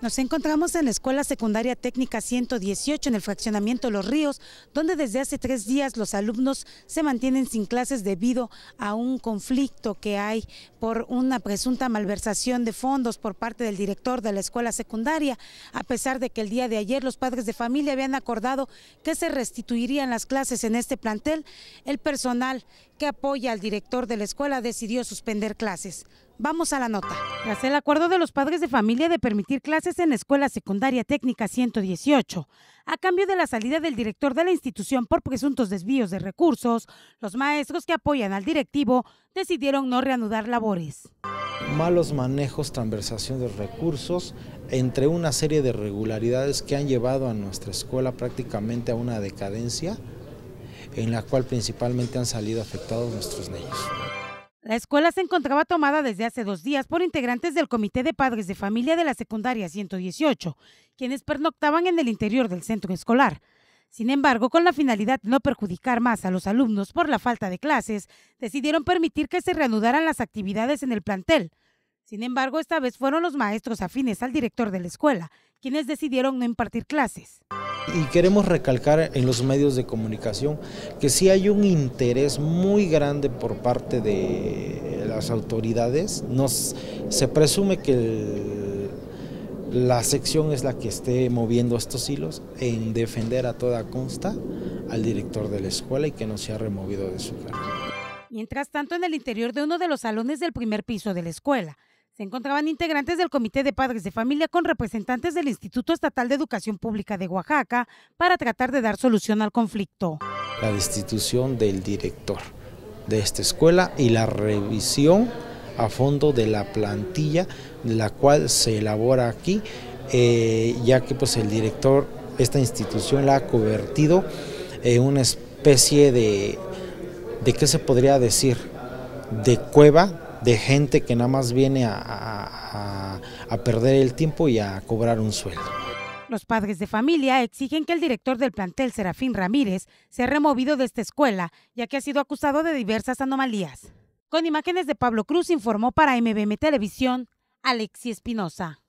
Nos encontramos en la Escuela Secundaria Técnica 118 en el fraccionamiento Los Ríos, donde desde hace tres días los alumnos se mantienen sin clases debido a un conflicto que hay por una presunta malversación de fondos por parte del director de la escuela secundaria, a pesar de que el día de ayer los padres de familia habían acordado que se restituirían las clases en este plantel, el personal que apoya al director de la escuela decidió suspender clases. Vamos a la nota. Tras el acuerdo de los padres de familia de permitir clases en la Escuela Secundaria Técnica 118, a cambio de la salida del director de la institución por presuntos desvíos de recursos, los maestros que apoyan al directivo decidieron no reanudar labores. Malos manejos, transversación de recursos, entre una serie de irregularidades que han llevado a nuestra escuela prácticamente a una decadencia, en la cual principalmente han salido afectados nuestros niños. La escuela se encontraba tomada desde hace dos días por integrantes del Comité de Padres de Familia de la Secundaria 118, quienes pernoctaban en el interior del centro escolar. Sin embargo, con la finalidad de no perjudicar más a los alumnos por la falta de clases, decidieron permitir que se reanudaran las actividades en el plantel. Sin embargo, esta vez fueron los maestros afines al director de la escuela, quienes decidieron no impartir clases. Y queremos recalcar en los medios de comunicación que si hay un interés muy grande por parte de las autoridades. Nos, se presume que la sección es la que esté moviendo estos hilos en defender a toda consta al director de la escuela y que no se ha removido de su cargo. Mientras tanto, en el interior de uno de los salones del primer piso de la escuela, se encontraban integrantes del Comité de Padres de Familia con representantes del Instituto Estatal de Educación Pública de Oaxaca para tratar de dar solución al conflicto. La destitución del director de esta escuela y la revisión a fondo de la plantilla, la cual se elabora aquí, eh, ya que pues el director, esta institución la ha convertido en una especie de, ¿de qué se podría decir? De cueva de gente que nada más viene a, perder el tiempo y a cobrar un sueldo. Los padres de familia exigen que el director del plantel, Serafín Ramírez, sea removido de esta escuela, ya que ha sido acusado de diversas anomalías. Con imágenes de Pablo Cruz informó para MBM Televisión, Alexi Espinosa.